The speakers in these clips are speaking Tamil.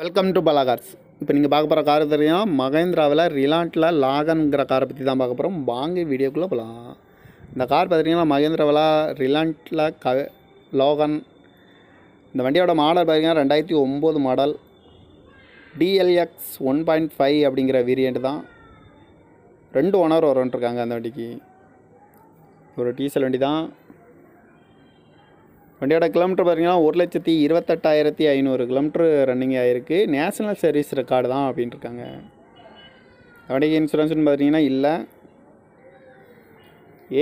வெல்கம் டு பலாகார்ஸ் இப்போ நீங்கள் பார்க்க போகிற கார் தெரியும் மகேந்திராவில் ரிலாண்ட்டில் லாகன்கிற காரை பற்றி தான் பார்க்க போகிறோம் வாங்கி வீடியோக்குள்ளே போகலாம் இந்த கார் பார்த்திங்கன்னா மகேந்திராவில் ரிலாண்ட்டில் க லோகன் இந்த வண்டியோட மாடல் பார்த்திங்கன்னா ரெண்டாயிரத்தி ஒம்பது model DLX one point five அப்படிங்கிற வேரியண்ட் தான் ரெண்டு ஓனர் வரன்ட்ருக்காங்க அந்த வண்டிக்கு ஒரு டீசல் வண்டி தான் வண்டியோட கிலோமீட்டர் பார்த்தீங்கன்னா ஒரு லட்சத்தி இருபத்தெட்டாயிரத்தி ஐநூறு கிலோமீட்டர் ரன்னிங் ஆகிருக்கு நேஷனல் சர்வீஸ் ரெக்கார்டு தான் இருக்காங்க வண்டிக்கு இன்சூரன்ஸ்னு பார்த்தீங்கன்னா இல்லை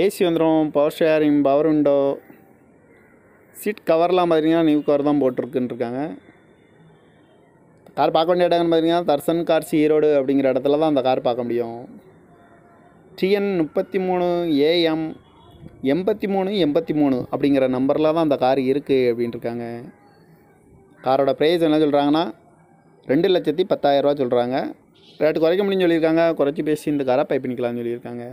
ஏசி வந்துடும் power steering power window seat கவர்லாம் பார்த்தீங்கன்னா நியூ கவர் தான் போட்டிருக்குன்ட்ருக்காங்க கார் பார்க்க வேண்டிய இடம்னு பார்த்தீங்கன்னா தர்சன் கார்ஸ் ஈரோடு அப்படிங்கிற இடத்துல தான் அந்த கார் பார்க்க முடியும் டிஎன் முப்பத்தி மூணு ஏஎம் எண்பத்தி மூணு எண்பத்தி மூணு அப்படிங்கிற நம்பரில் தான் அந்த கார் இருக்குது அப்படின்ட்டுருக்காங்க காரோட ப்ரைஸ் என்ன சொல்கிறாங்கன்னா ரெண்டு லட்சத்தி பத்தாயிரரூவா சொல்கிறாங்க ரேட்டு குறைக்க முடியும்னு சொல்லியிருக்காங்க குறைச்சி பேசி இந்த காரை பை பண்ணிக்கலாம்னு சொல்லியிருக்காங்க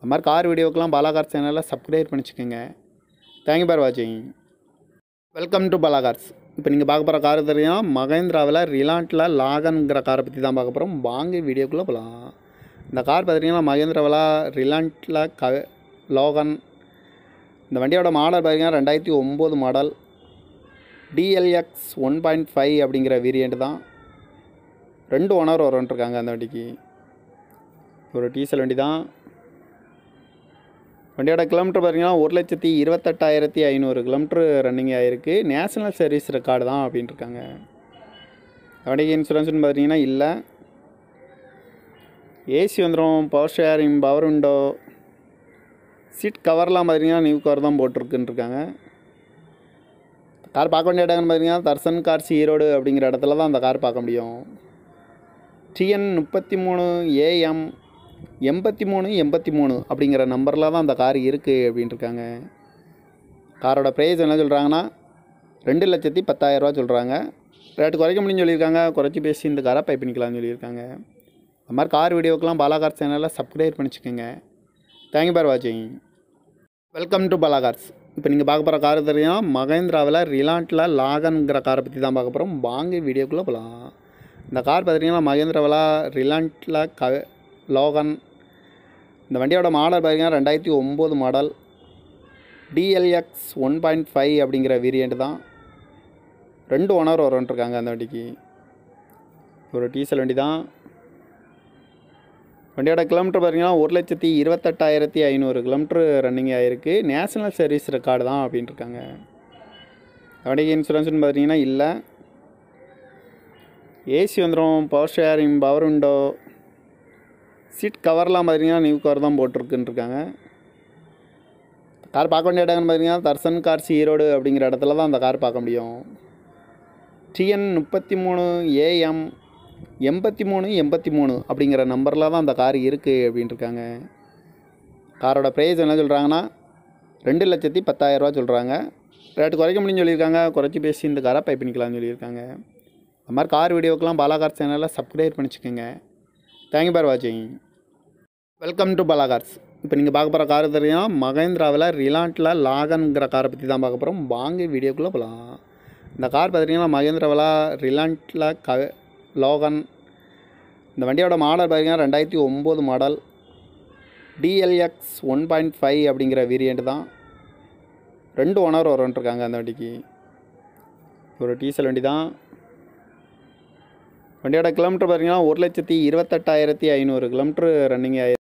அது மாதிரி கார் வீடியோக்கெலாம் பாலாகார் சேனலில் சப்ஸ்கிரைப் பண்ணிச்சுக்கோங்க யூ ஃபார் வாட்சிங் வெல்கம் டு பாலாகார்ஸ் இப்போ நீங்கள் பார்க்க போகிற கார் தெரியும் மகேந்திராவில் ரிலாண்ட்டில் லாகன்கிற காரை பற்றி தான் பார்க்க போகிறோம் வாங்க வீடியோக்குள்ளே போகலாம் இந்த கார் பார்த்துட்டிங்கன்னா மகேந்திராவில் ரிலாண்ட்டில் க லோகன் இந்த வண்டியோட மாடல் பார்த்திங்கன்னா ரெண்டாயிரத்தி ஒம்பது model DLX one point five அப்படிங்கிற வீரியண்ட்டு தான் ரெண்டு ஓனர் வரன்ட்ருக்காங்க அந்த வண்டிக்கு ஒரு டீசல் வண்டி தான் வண்டியோட கிலோமீட்டர் பார்த்திங்கன்னா ஒரு லட்சத்தி இருபத்தெட்டாயிரத்தி ஐநூறு கிலோமீட்ரு ரன்னிங் ஆகிருக்கு நேஷனல் சர்வீஸ் ரெக்கார்டு தான் அப்படின்ட்டுருக்காங்க வண்டிக்கு இன்சூரன்ஸ்னு பார்த்தீங்கன்னா இல்லை ஏசி வந்துடும் power steering power window seat கவர்லாம் பார்த்தீங்கன்னா நியூ கவர் தான் போட்டிருக்குன்ட்ருக்காங்க கார் பார்க்க வேண்டிய இடங்கன்னு பார்த்தீங்கன்னா தர்சன் கார்ஸ் ஈரோடு அப்படிங்கிற இடத்துல தான் அந்த கார் பார்க்க முடியும் டிஎன் முப்பத்தி மூணு ஏஎம் எண்பத்தி மூணு எண்பத்தி மூணு அப்படிங்கிற நம்பரில் தான் அந்த கார் இருக்குது அப்படின்ட்டுருக்காங்க காரோட ப்ரைஸ் என்ன சொல்கிறாங்கன்னா ரெண்டு லட்சத்தி பத்தாயிரரூவா சொல்கிறாங்க ரேட்டு குறைக்க முடியும்னு சொல்லியிருக்காங்க குறைச்சி பேசி இந்த காரை பை பண்ணிக்கலாம்னு சொல்லியிருக்காங்க அது மாதிரி கார் வீடியோக்கெலாம் பாலாகார் சேனலில் சப்ஸ்கிரைப் பண்ணிச்சுக்கோங்க தேங்க்யூ ஃபார் வாட்சிங் வெல்கம் டு பலா கார்ஸ் இப்போ நீங்கள் பார்க்க போகிற கார் தெரியும் மகேந்திராவில் ரிலாண்ட்டில் லாகன்கிற காரை பற்றி தான் பார்க்க போகிறோம் வாங்க வீடியோக்குள்ளே போகலாம் இந்த கார் பார்த்துட்டிங்கன்னா மகேந்திராவில் ரிலாண்ட்டில் க லோகன் இந்த வண்டியோட மாடல் பார்த்தீங்கன்னா ரெண்டாயிரத்தி ஒம்பது model DLX one point five அப்படிங்கிற வீரியண்ட்டு தான் ரெண்டு ஓனர் வரன்ட்ருக்காங்க அந்த வண்டிக்கு ஒரு டீசல் வண்டி தான் வண்டியோட கிலோமீட்டர் பார்த்தீங்கன்னா ஒரு லட்சத்தி இருபத்தெட்டாயிரத்தி ஐநூறு கிலோமீட்ரு ரன்னிங் ஆகிருக்கு நேஷனல் சர்வீஸ் ரெக்கார்டு தான் அப்படின்ட்டு இருக்காங்க வண்டிக்கு இன்சூரன்ஸ்னு பார்த்தீங்கன்னா இல்லை ஏசி வந்துடும் power steering power window seat கவர்லாம் பார்த்தீங்கன்னா நியூ கவர் தான் போட்டிருக்குன்ட்ருக்காங்க கார் பார்க்க வேண்டிய இடங்கள்னு பார்த்தீங்கன்னா தர்சன் கார்ஸ் ஈரோடு அப்படிங்கிற இடத்துல தான் அந்த கார் பார்க்க முடியும் டிஎன் முப்பத்தி மூணு ஏஎம் எண்பத்தி மூணு எண்பத்தி மூணு அப்படிங்கிற நம்பரில் தான் அந்த கார் இருக்குது இருக்காங்க காரோட ப்ரைஸ் என்ன சொல்கிறாங்கன்னா ரெண்டு லட்சத்தி பத்தாயிரரூவா சொல்கிறாங்க ரேட்டு குறைக்க முடியும்னு சொல்லியிருக்காங்க குறைச்சி பேசி இந்த காரை பை பண்ணிக்கலாம்னு சொல்லியிருக்காங்க அது மாதிரி கார் வீடியோக்கெலாம் பாலாகார் சேனலில் சப்ஸ்கிரைப் பண்ணிச்சுக்கோங்க தேங்க்யூ ஃபார் வாட்சிங் வெல்கம் டு பாலாகார்ஸ் இப்போ நீங்கள் பார்க்க போகிற கார் தெரியும் மகேந்திராவில் ரிலாண்டில் லாகனுங்கிற காரை பற்றி தான் பார்க்க போகிறோம் வாங்க வீடியோக்குள்ளே போகலாம் இந்த கார் பார்த்துட்டிங்கன்னா மகேந்திராவில் ரிலாண்ட்டில் க லோகன் இந்த வண்டியோட மாடல் பார்த்திங்கன்னா ரெண்டாயிரத்தி ஒம்பது model DLX one point five அப்படிங்கிற வேரியண்ட் தான் ரெண்டு ஓனர் வரன்ட்ருக்காங்க அந்த வண்டிக்கு ஒரு டீசல் வண்டி தான் வண்டியோட கிலோமீட்டர் பார்த்திங்கன்னா ஒரு லட்சத்தி இருபத்தெட்டாயிரத்தி ஐநூறு கிலோமீட்ரு ரன்னிங் ஆயிருக்கு